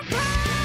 my pain!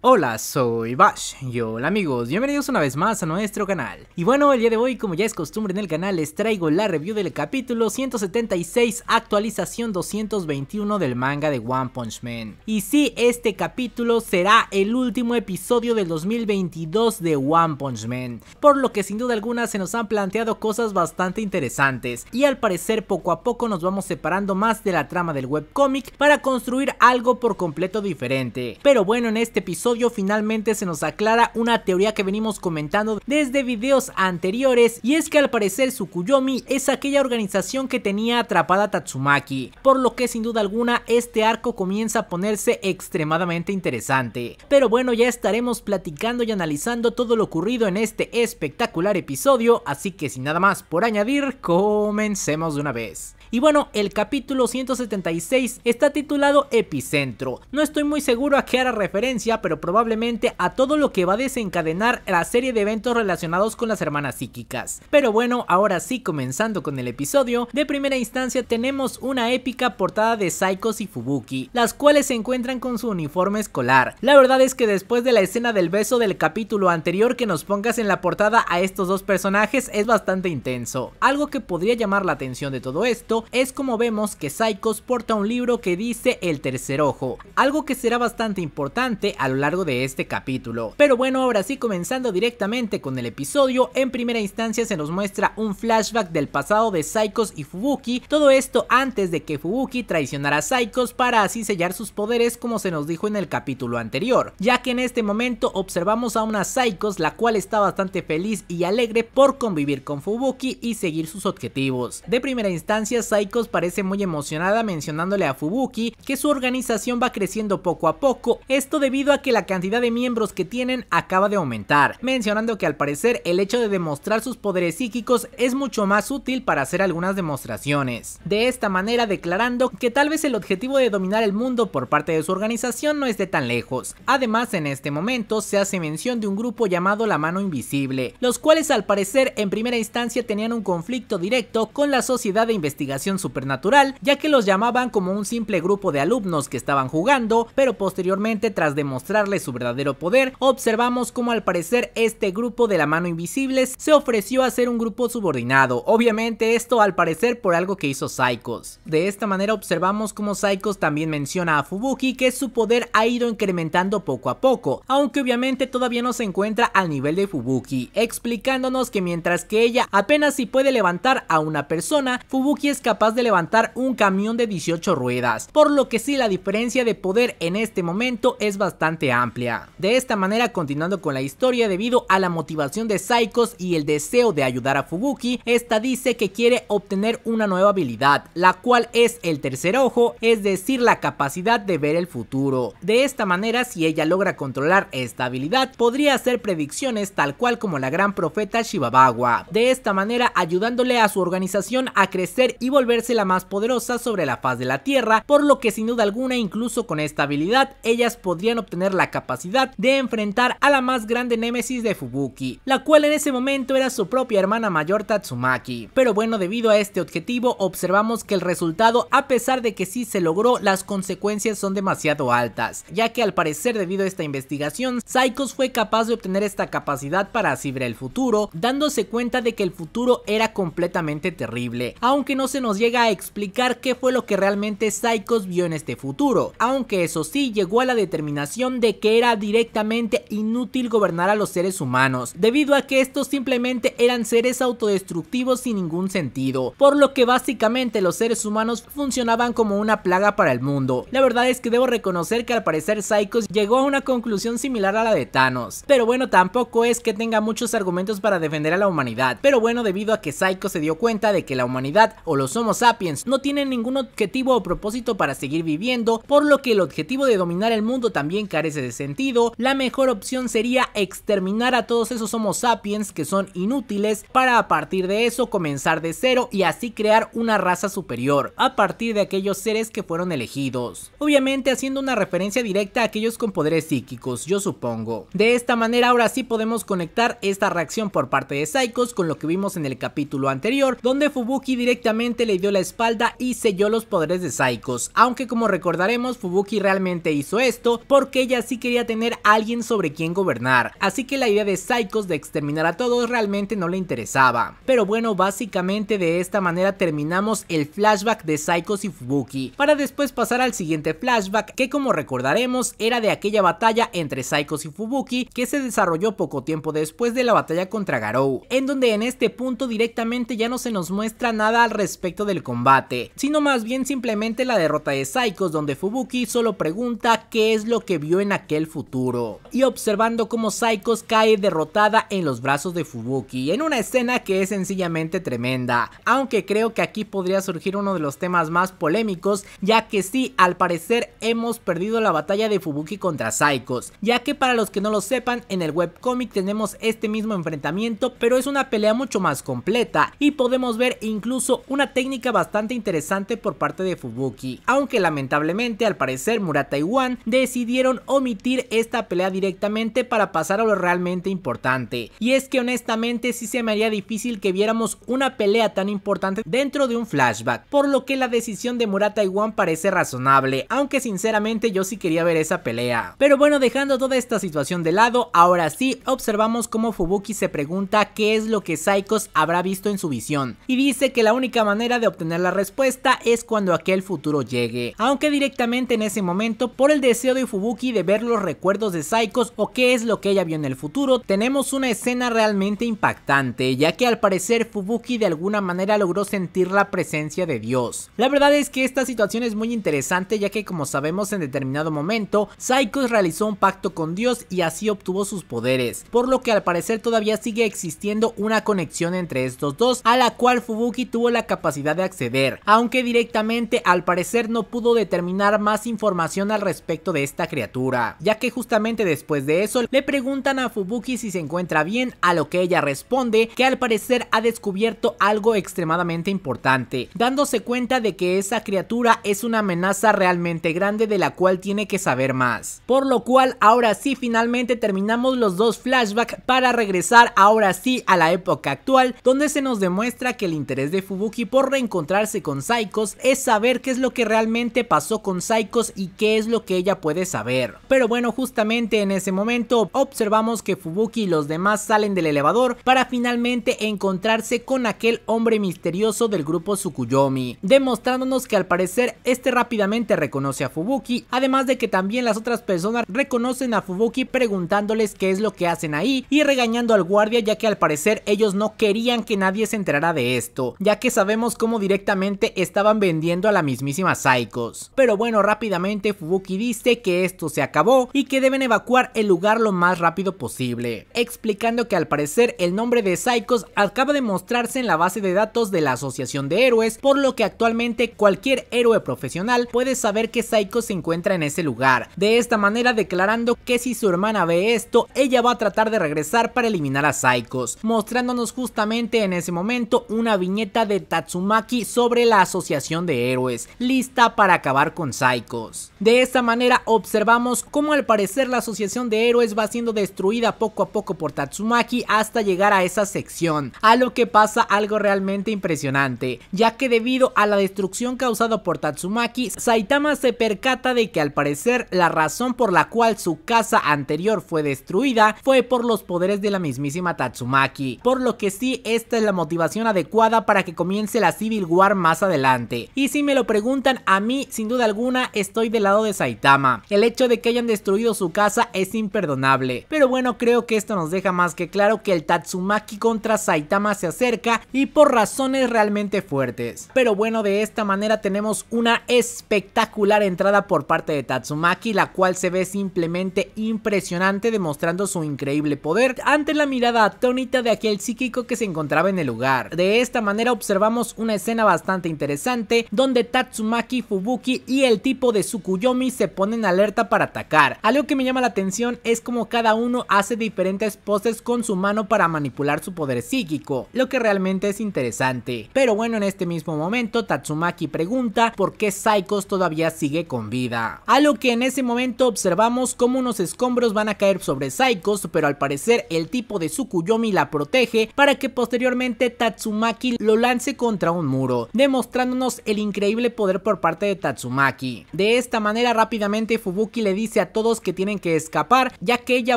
Hola, soy Bash y hola amigos, bienvenidos una vez más a nuestro canal. Y bueno, el día de hoy, como ya es costumbre en el canal, les traigo la review del capítulo 176, actualización 221 del manga de One Punch Man. Y sí, este capítulo será el último episodio del 2022 de One Punch Man, por lo que sin duda alguna se nos han planteado cosas bastante interesantes, y al parecer poco a poco nos vamos separando más de la trama del webcómic para construir algo por completo diferente. Pero bueno, en este episodio finalmente se nos aclara una teoría que venimos comentando desde videos anteriores y es que al parecer Sukuyomi es aquella organización que tenía atrapada a Tatsumaki, por lo que sin duda alguna este arco comienza a ponerse extremadamente interesante. Pero bueno, ya estaremos platicando y analizando todo lo ocurrido en este espectacular episodio, así que sin nada más por añadir, comencemos de una vez. Y bueno, el capítulo 176 está titulado Epicentro. No estoy muy seguro a qué hará referencia, pero probablemente a todo lo que va a desencadenar la serie de eventos relacionados con las hermanas psíquicas. Pero bueno, ahora sí, comenzando con el episodio, de primera instancia tenemos una épica portada de Psychos y Fubuki, las cuales se encuentran con su uniforme escolar. La verdad es que después de la escena del beso del capítulo anterior que nos pongas en la portada a estos dos personajes es bastante intenso. Algo que podría llamar la atención de todo esto es como vemos que Psychos porta un libro que dice el tercer ojo, algo que será bastante importante a lo largo de este capítulo. Pero bueno, ahora sí comenzando directamente con el episodio, en primera instancia se nos muestra un flashback del pasado de Psychos y Fubuki, todo esto antes de que Fubuki traicionara a Psychos para así sellar sus poderes como se nos dijo en el capítulo anterior, ya que en este momento observamos a una Psychos la cual está bastante feliz y alegre por convivir con Fubuki y seguir sus objetivos. De primera instancia Saikos parece muy emocionada mencionándole a Fubuki que su organización va creciendo poco a poco, esto debido a que la cantidad de miembros que tienen acaba de aumentar, mencionando que al parecer el hecho de demostrar sus poderes psíquicos es mucho más útil para hacer algunas demostraciones. De esta manera declarando que tal vez el objetivo de dominar el mundo por parte de su organización no esté tan lejos. Además en este momento se hace mención de un grupo llamado La Mano Invisible, los cuales al parecer en primera instancia tenían un conflicto directo con la sociedad de investigación supernatural, ya que los llamaban como un simple grupo de alumnos que estaban jugando, pero posteriormente tras demostrarle su verdadero poder, observamos como al parecer este grupo de la mano Invisibles se ofreció a ser un grupo subordinado, obviamente esto al parecer por algo que hizo Psychos. De esta manera observamos como Psychos también menciona a Fubuki que su poder ha ido incrementando poco a poco, aunque obviamente todavía no se encuentra al nivel de Fubuki, explicándonos que mientras que ella apenas si puede levantar a una persona, Fubuki es capaz de levantar un camión de 18 ruedas, por lo que sí la diferencia de poder en este momento es bastante amplia. De esta manera, continuando con la historia, debido a la motivación de Saikos y el deseo de ayudar a Fubuki, esta dice que quiere obtener una nueva habilidad, la cual es el tercer ojo, es decir, la capacidad de ver el futuro. De esta manera, si ella logra controlar esta habilidad, podría hacer predicciones tal cual como la gran profeta Shibabawa, De esta manera, ayudándole a su organización a crecer y volverse la más poderosa sobre la faz de la Tierra, por lo que sin duda alguna incluso con esta habilidad ellas podrían obtener la capacidad de enfrentar a la más grande némesis de Fubuki, la cual en ese momento era su propia hermana mayor Tatsumaki. Pero bueno, debido a este objetivo observamos que el resultado, a pesar de que sí se logró, las consecuencias son demasiado altas, ya que al parecer debido a esta investigación, Psychos fue capaz de obtener esta capacidad para así ver el futuro, dándose cuenta de que el futuro era completamente terrible, aunque no se nos llega a explicar qué fue lo que realmente Psychos vio en este futuro, aunque eso sí llegó a la determinación de que era directamente inútil gobernar a los seres humanos, debido a que estos simplemente eran seres autodestructivos sin ningún sentido, por lo que básicamente los seres humanos funcionaban como una plaga para el mundo. La verdad es que debo reconocer que al parecer Psychos llegó a una conclusión similar a la de Thanos, pero bueno tampoco es que tenga muchos argumentos para defender a la humanidad, pero bueno debido a que Psycho se dio cuenta de que la humanidad o los Homo sapiens, no tienen ningún objetivo o propósito para seguir viviendo, por lo que el objetivo de dominar el mundo también carece de sentido, la mejor opción sería exterminar a todos esos Homo sapiens que son inútiles para a partir de eso comenzar de cero y así crear una raza superior, a partir de aquellos seres que fueron elegidos. Obviamente haciendo una referencia directa a aquellos con poderes psíquicos, yo supongo. De esta manera ahora sí podemos conectar esta reacción por parte de Psychos con lo que vimos en el capítulo anterior, donde Fubuki directamente le dio la espalda y selló los poderes de Saikos, aunque como recordaremos Fubuki realmente hizo esto porque ella sí quería tener alguien sobre quien gobernar, así que la idea de Saikos de exterminar a todos realmente no le interesaba. Pero bueno, básicamente de esta manera terminamos el flashback de Saikos y Fubuki, para después pasar al siguiente flashback que como recordaremos era de aquella batalla entre Saikos y Fubuki que se desarrolló poco tiempo después de la batalla contra Garou, en donde en este punto directamente ya no se nos muestra nada al respecto del combate, sino más bien simplemente la derrota de Psychos donde Fubuki solo pregunta qué es lo que vio en aquel futuro, y observando cómo Psychos cae derrotada en los brazos de Fubuki, en una escena que es sencillamente tremenda, aunque creo que aquí podría surgir uno de los temas más polémicos, ya que sí, al parecer hemos perdido la batalla de Fubuki contra Psychos, ya que para los que no lo sepan, en el webcomic tenemos este mismo enfrentamiento, pero es una pelea mucho más completa, y podemos ver incluso una técnica bastante interesante por parte de Fubuki, aunque lamentablemente al parecer Murata y Wan decidieron omitir esta pelea directamente para pasar a lo realmente importante, y es que honestamente sí se me haría difícil que viéramos una pelea tan importante dentro de un flashback, por lo que la decisión de Murata y Wan parece razonable, aunque sinceramente yo sí quería ver esa pelea. Pero bueno, dejando toda esta situación de lado, ahora sí observamos cómo Fubuki se pregunta qué es lo que Psychos habrá visto en su visión, y dice que la única manera de obtener la respuesta es cuando aquel futuro llegue, aunque directamente en ese momento por el deseo de Fubuki de ver los recuerdos de Psychos o qué es lo que ella vio en el futuro, tenemos una escena realmente impactante, ya que al parecer Fubuki de alguna manera logró sentir la presencia de Dios. La verdad es que esta situación es muy interesante ya que como sabemos en determinado momento, Psychos realizó un pacto con Dios y así obtuvo sus poderes, por lo que al parecer todavía sigue existiendo una conexión entre estos dos, a la cual Fubuki tuvo la capacidad de acceder, aunque directamente al parecer no pudo determinar más información al respecto de esta criatura, ya que justamente después de eso le preguntan a Fubuki si se encuentra bien, a lo que ella responde que al parecer ha descubierto algo extremadamente importante, dándose cuenta de que esa criatura es una amenaza realmente grande de la cual tiene que saber más. Por lo cual ahora sí finalmente terminamos los dos flashbacks para regresar ahora sí a la época actual donde se nos demuestra que el interés de Fubuki por reencontrarse con Psychos es saber qué es lo que realmente pasó con Psychos y qué es lo que ella puede saber. Pero bueno, justamente en ese momento observamos que Fubuki y los demás salen del elevador para finalmente encontrarse con aquel hombre misterioso del grupo Tsukuyomi, demostrándonos que al parecer este rápidamente reconoce a Fubuki, además de que también las otras personas reconocen a Fubuki preguntándoles qué es lo que hacen ahí y regañando al guardia ya que al parecer ellos no querían que nadie se enterara de esto, ya que sabemos como directamente estaban vendiendo a la mismísima Psychos. Pero bueno, rápidamente Fubuki dice que esto se acabó y que deben evacuar el lugar lo más rápido posible, explicando que al parecer el nombre de Psychos acaba de mostrarse en la base de datos de la Asociación de Héroes, por lo que actualmente cualquier héroe profesional puede saber que Psychos se encuentra en ese lugar. De esta manera declarando que si su hermana ve esto, ella va a tratar de regresar para eliminar a Psychos, mostrándonos justamente en ese momento una viñeta de Tatsumi sobre la Asociación de Héroes, lista para acabar con Psychos. De esta manera observamos cómo al parecer la Asociación de Héroes va siendo destruida poco a poco por Tatsumaki hasta llegar a esa sección, a lo que pasa algo realmente impresionante, ya que debido a la destrucción causada por Tatsumaki, Saitama se percata de que al parecer la razón por la cual su casa anterior fue destruida fue por los poderes de la mismísima Tatsumaki, por lo que sí esta es la motivación adecuada para que comience la Civil War más adelante. Y si me lo preguntan, a mí sin duda alguna estoy del lado de Saitama. El hecho de que hayan destruido su casa es imperdonable. Pero bueno, creo que esto nos deja más que claro que el Tatsumaki contra Saitama se acerca y por razones realmente fuertes. Pero bueno, de esta manera tenemos una espectacular entrada por parte de Tatsumaki, la cual se ve simplemente impresionante demostrando su increíble poder ante la mirada atónita de aquel psíquico que se encontraba en el lugar. De esta manera observamos una escena bastante interesante donde Tatsumaki, Fubuki y el tipo de Sukuyomi se ponen alerta para atacar. Algo que me llama la atención es como cada uno hace diferentes poses con su mano para manipular su poder psíquico, lo que realmente es interesante. Pero bueno, en este mismo momento Tatsumaki pregunta por qué Psychos todavía sigue con vida. A lo que en ese momento observamos como unos escombros van a caer sobre Psychos, pero al parecer el tipo de Sukuyomi la protege para que posteriormente Tatsumaki lo lance contra un muro, demostrándonos el increíble poder por parte de Tatsumaki. De esta manera rápidamente Fubuki le dice a todos que tienen que escapar, ya que ella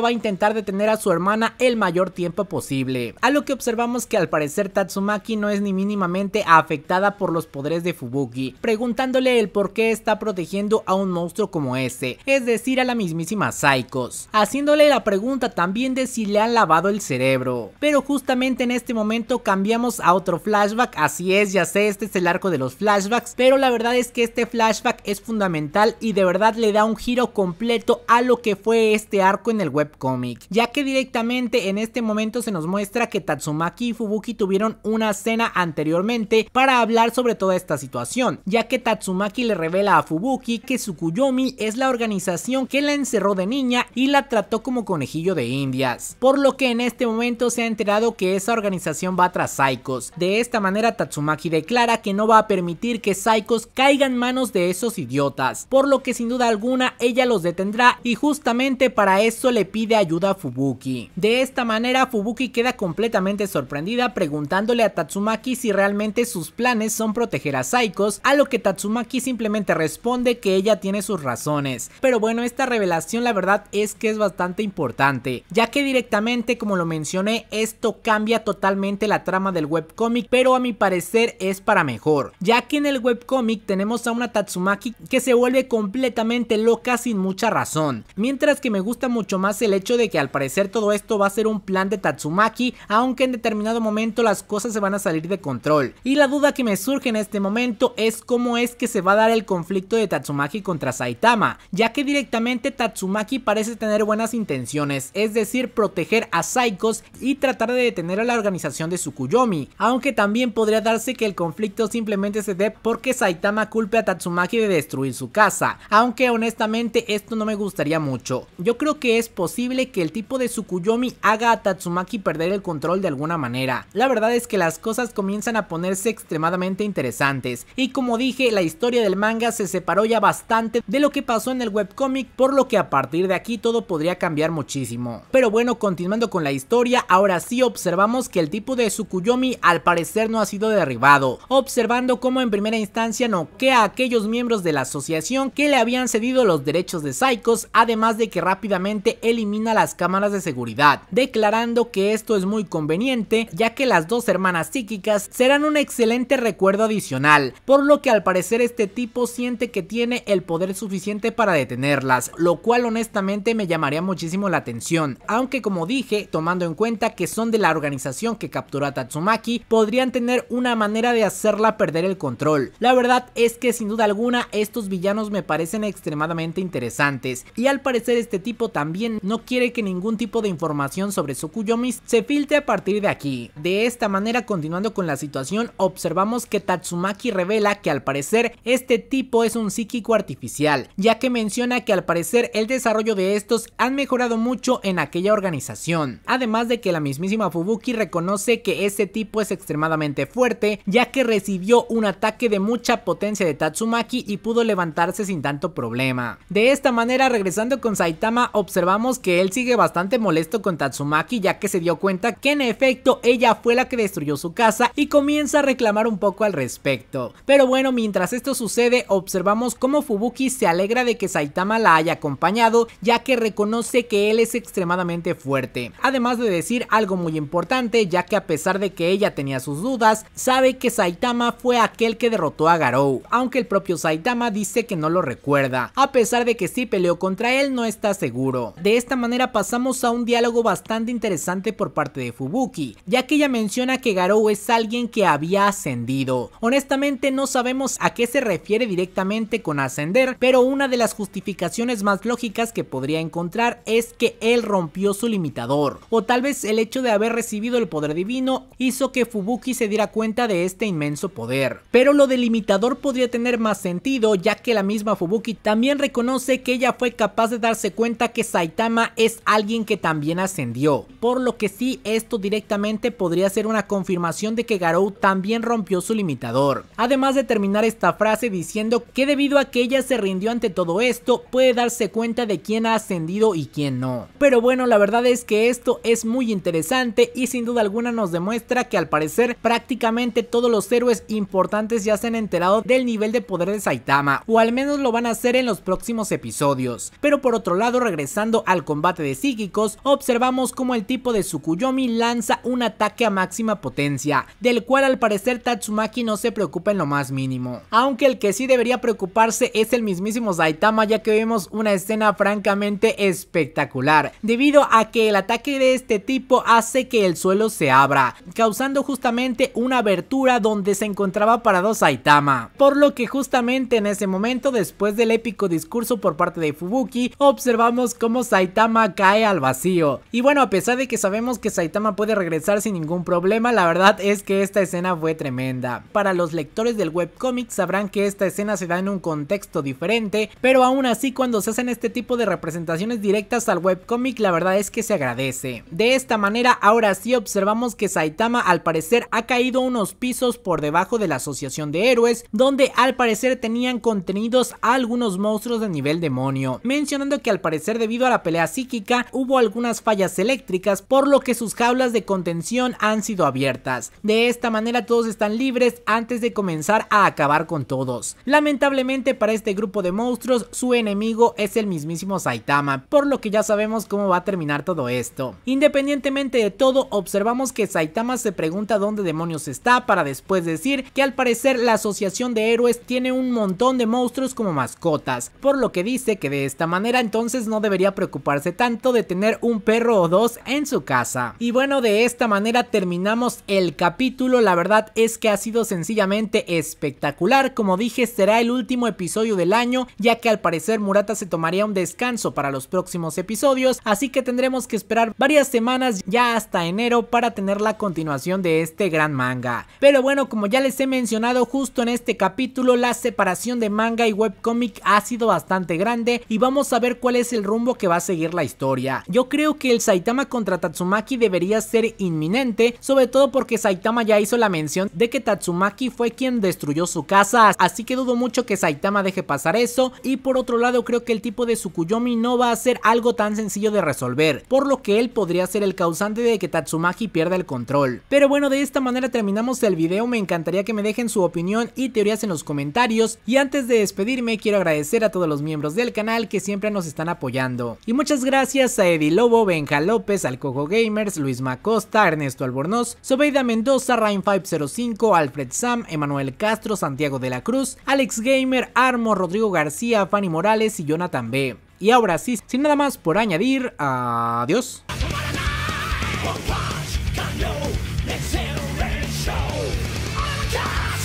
va a intentar detener a su hermana el mayor tiempo posible. A lo que observamos que al parecer Tatsumaki no es ni mínimamente afectada por los poderes de Fubuki, preguntándole el por qué está protegiendo a un monstruo como ese, es decir a la mismísima Saikos, haciéndole la pregunta también de si le han lavado el cerebro. Pero justamente en este momento cambiamos a otro flashback, así es ya sé, este es el arco de los flashbacks, pero la verdad es que este flashback es fundamental y de verdad le da un giro completo a lo que fue este arco en el webcomic, ya que directamente en este momento se nos muestra que Tatsumaki y Fubuki tuvieron una cena anteriormente para hablar sobre toda esta situación, ya que Tatsumaki le revela a Fubuki que Tsukuyomi es la organización que la encerró de niña y la trató como conejillo de indias, por lo que en este momento se ha enterado que esa organización va tras Saikos. De esta manera Tatsumaki declara que no va a permitir que Psychos caigan en manos de esos idiotas, por lo que sin duda alguna ella los detendrá y justamente para eso le pide ayuda a Fubuki. De esta manera Fubuki queda completamente sorprendida preguntándole a Tatsumaki si realmente sus planes son proteger a Psychos, a lo que Tatsumaki simplemente responde que ella tiene sus razones. Pero bueno, esta revelación la verdad es que es bastante importante, ya que directamente como lo mencioné, esto cambia totalmente la trama del webcómic, pero a mi parecer es para mejor, ya que en el webcomic tenemos a una Tatsumaki que se vuelve completamente loca sin mucha razón, mientras que me gusta mucho más el hecho de que al parecer todo esto va a ser un plan de Tatsumaki, aunque en determinado momento las cosas se van a salir de control. Y la duda que me surge en este momento es cómo es que se va a dar el conflicto de Tatsumaki contra Saitama, ya que directamente Tatsumaki parece tener buenas intenciones, es decir, proteger a Saikos y tratar de detener a la organización de Tsukuyomi, aunque también podría darse que el conflicto simplemente se dé porque Saitama culpe a Tatsumaki de destruir su casa, aunque honestamente esto no me gustaría mucho. Yo creo que es posible que el tipo de Tsukuyomi haga a Tatsumaki perder el control de alguna manera. La verdad es que las cosas comienzan a ponerse extremadamente interesantes, y como dije, la historia del manga se separó ya bastante de lo que pasó en el webcomic, por lo que a partir de aquí todo podría cambiar muchísimo. Pero bueno, continuando con la historia, ahora sí observamos que el tipo de Tsukuyomi al parecer no ha sido derribado observando cómo en primera instancia noquea a aquellos miembros de la asociación que le habían cedido los derechos de Psychos, además de que rápidamente elimina las cámaras de seguridad, declarando que esto es muy conveniente ya que las dos hermanas psíquicas serán un excelente recuerdo adicional, por lo que al parecer este tipo siente que tiene el poder suficiente para detenerlas, lo cual honestamente me llamaría muchísimo la atención, aunque como dije, tomando en cuenta que son de la organización que capturó a Tatsumaki, podrían tener una manera de hacerla perder el control. La verdad es que sin duda alguna estos villanos me parecen extremadamente interesantes y al parecer este tipo también no quiere que ningún tipo de información sobre Tsukuyomi se filtre a partir de aquí. De esta manera continuando con la situación observamos que Tatsumaki revela que al parecer este tipo es un psíquico artificial ya que menciona que al parecer el desarrollo de estos han mejorado mucho en aquella organización. Además de que la mismísima Fubuki reconoce que este tipo es extremadamente fuerte ya que recibió un ataque de mucha potencia de Tatsumaki y pudo levantarse sin tanto problema. De esta manera regresando con Saitama observamos que él sigue bastante molesto con Tatsumaki ya que se dio cuenta que en efecto ella fue la que destruyó su casa y comienza a reclamar un poco al respecto. Pero bueno mientras esto sucede observamos cómo Fubuki se alegra de que Saitama la haya acompañado ya que reconoce que él es extremadamente fuerte. Además de decir algo muy importante ya que a pesar de que ella tenía sus dudas sabe que Saitama fue aquel que derrotó a Garou, aunque el propio Saitama dice que no lo recuerda, a pesar de que sí peleó contra él no está seguro. De esta manera pasamos a un diálogo bastante interesante por parte de Fubuki, ya que ella menciona que Garou es alguien que había ascendido. Honestamente no sabemos a qué se refiere directamente con ascender, pero una de las justificaciones más lógicas que podría encontrar es que él rompió su limitador, o tal vez el hecho de haber recibido el poder divino hizo que Fubuki se diera cuenta de este inmenso poder. Pero lo delimitador podría tener más sentido ya que la misma Fubuki también reconoce que ella fue capaz de darse cuenta que Saitama es alguien que también ascendió, por lo que sí esto directamente podría ser una confirmación de que Garou también rompió su limitador. Además de terminar esta frase diciendo que debido a que ella se rindió ante todo esto, puede darse cuenta de quién ha ascendido y quién no. Pero bueno, la verdad es que esto es muy interesante y sin duda alguna nos demuestra que al parecer prácticamente todos los héroes importantes ya se han enterado del nivel de poder de Saitama, o al menos lo van a hacer en los próximos episodios. Pero por otro lado, regresando al combate de psíquicos, observamos como el tipo de Tsukuyomi lanza un ataque a máxima potencia, del cual al parecer Tatsumaki no se preocupa en lo más mínimo. Aunque el que sí debería preocuparse es el mismísimo Saitama, ya que vemos una escena francamente espectacular, debido a que el ataque de este tipo hace que el suelo se abra, causando justamente una vertiente donde se encontraba parado Saitama, por lo que justamente en ese momento después del épico discurso por parte de Fubuki, observamos cómo Saitama cae al vacío. Y bueno, a pesar de que sabemos que Saitama puede regresar sin ningún problema, la verdad es que esta escena fue tremenda. Para los lectores del webcomic sabrán que esta escena se da en un contexto diferente, pero aún así cuando se hacen este tipo de representaciones directas al webcomic la verdad es que se agradece. De esta manera ahora sí observamos que Saitama al parecer ha caído unos pisos por debajo de la Asociación de Héroes, donde al parecer tenían contenidos algunos monstruos de nivel demonio, mencionando que al parecer debido a la pelea psíquica hubo algunas fallas eléctricas, por lo que sus jaulas de contención han sido abiertas. De esta manera todos están libres antes de comenzar a acabar con todos. Lamentablemente para este grupo de monstruos, su enemigo es el mismísimo Saitama, por lo que ya sabemos cómo va a terminar todo esto. Independientemente de todo, observamos que Saitama se pregunta dónde demonios está para después decir que al parecer la asociación de héroes tiene un montón de monstruos como mascotas, por lo que dice que de esta manera entonces no debería preocuparse tanto de tener un perro o dos en su casa. Y bueno, de esta manera terminamos el capítulo, la verdad es que ha sido sencillamente espectacular, como dije será el último episodio del año, ya que al parecer Murata se tomaría un descanso para los próximos episodios, así que tendremos que esperar varias semanas ya hasta enero para tener la continuación de este gran manga. Pero bueno, como ya les he mencionado justo en este capítulo, la separación de manga y webcomic ha sido bastante grande y vamos a ver cuál es el rumbo que va a seguir la historia. Yo creo que el Saitama contra Tatsumaki debería ser inminente, sobre todo porque Saitama ya hizo la mención de que Tatsumaki fue quien destruyó su casa, así que dudo mucho que Saitama deje pasar eso y por otro lado creo que el tipo de Sukuyomi no va a ser algo tan sencillo de resolver, por lo que él podría ser el causante de que Tatsumaki pierda el control. Pero bueno, de esta manera terminamos el video, me encantaría que me dejen su opinión y teorías en los comentarios. Y antes de despedirme, quiero agradecer a todos los miembros del canal que siempre nos están apoyando. Y muchas gracias a Eddie Lobo, Benja López, Alcojo Gamers, Luis Macosta, Ernesto Albornoz, Sobeida Mendoza, Rain505, Alfred Sam, Emanuel Castro, Santiago de la Cruz, Alex Gamer, Armo, Rodrigo García, Fanny Morales y Jonathan B. Y ahora sí, sin nada más por añadir, adiós.